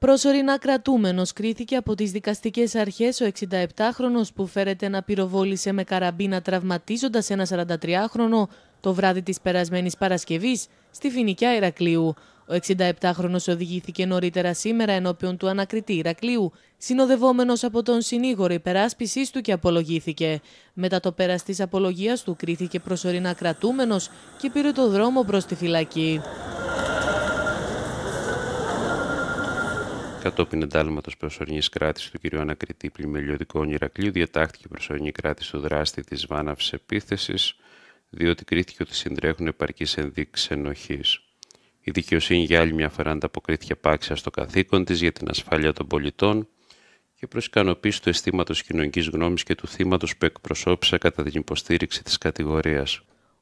Προσωρινά κρατούμενος κρίθηκε από τις δικαστικές αρχές ο 67χρονο που φέρεται να πυροβόλησε με καραμπίνα τραυματίζοντας ένα 43χρονο το βράδυ της περασμένης Παρασκευής στη Φινικιά Ηρακλείου. Ο 67χρονο οδηγήθηκε νωρίτερα σήμερα ενώπιον του ανακριτή Ηρακλείου, συνοδευόμενος από τον συνήγορο υπεράσπισης του και απολογήθηκε. Μετά το πέρας της απολογίας του, κρίθηκε προσωρινά κρατούμενος και πήρε το δρόμο προς τη φυλακή. Κατόπιν εντάλματος προσωρινή κράτησης του κ. Ανακριτή Πλημελιωδικών Ηρακλείου, διατάχθηκε προσωρινή κράτηση του δράστη της βάναυσης επίθεσης, διότι κρίθηκε ότι συντρέχουν επαρκείς ενδείξεις ενοχής. Η δικαιοσύνη για άλλη μια φορά ανταποκρίθηκε πάξια στο καθήκον της για την ασφάλεια των πολιτών και προς ικανοποίηση του αισθήματος κοινωνικής γνώμης και του θύματος που εκπροσώπησε κατά την υποστήριξη της κατηγορίας.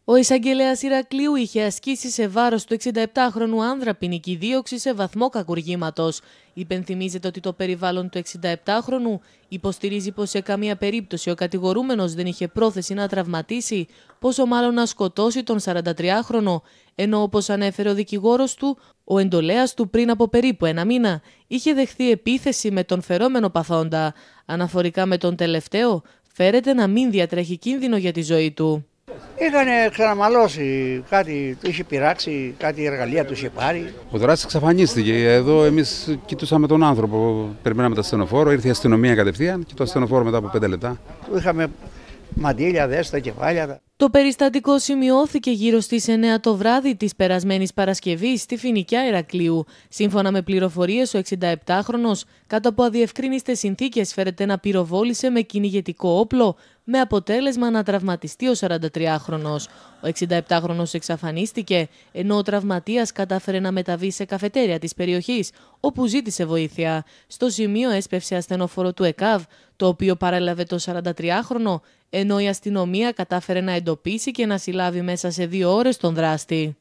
Ο εισαγγελέας Ηρακλείου είχε ασκήσει σε βάρος του 67χρονου άνδρα ποινική δίωξη σε βαθμό κακουργήματος. Υπενθυμίζεται ότι το περιβάλλον του 67χρονου υποστηρίζει πως σε καμία περίπτωση ο κατηγορούμενος δεν είχε πρόθεση να τραυματίσει, πόσο μάλλον να σκοτώσει τον 43χρονο, ενώ όπως ανέφερε ο δικηγόρος του, ο εντολέας του πριν από περίπου ένα μήνα είχε δεχθεί επίθεση με τον φερόμενο παθόντα. Αναφορικά με τον τελευταίο, φέρεται να μην διατρέχει κίνδυνο για τη ζωή του. Είχαν ξαναμαλώσει κάτι, του είχε πειράξει, κάτι εργαλεία του είχε πάρει. Ο δράστη εξαφανίστηκε. Εδώ εμείς κοιτούσαμε τον άνθρωπο. Περιμέναμε το ασθενοφόρο, ήρθε η αστυνομία κατευθείαν και το ασθενοφόρο μετά από πέντε λεπτά. Του είχαμε μαντήλια, δέστα, κεφάλια. Το περιστατικό σημειώθηκε γύρω στις 9 το βράδυ της περασμένης Παρασκευής στη Φινικιά Ηρακλείου. Σύμφωνα με πληροφορίες, ο 67χρονο, κάτω από αδιευκρίνηστε συνθήκες, φέρεται να πυροβόλησε με κυνηγετικό όπλο με αποτέλεσμα να τραυματιστεί ο 43χρονος. Ο 67χρονος εξαφανίστηκε, ενώ ο τραυματίας κατάφερε να μεταβεί σε καφετέρια της περιοχής, όπου ζήτησε βοήθεια. Στο σημείο έσπευσε ασθενοφόρο του ΕΚΑΒ, το οποίο παρέλαβε το 43χρονο, ενώ η αστυνομία κατάφερε να εντοπίσει και να συλλάβει μέσα σε δύο ώρες τον δράστη.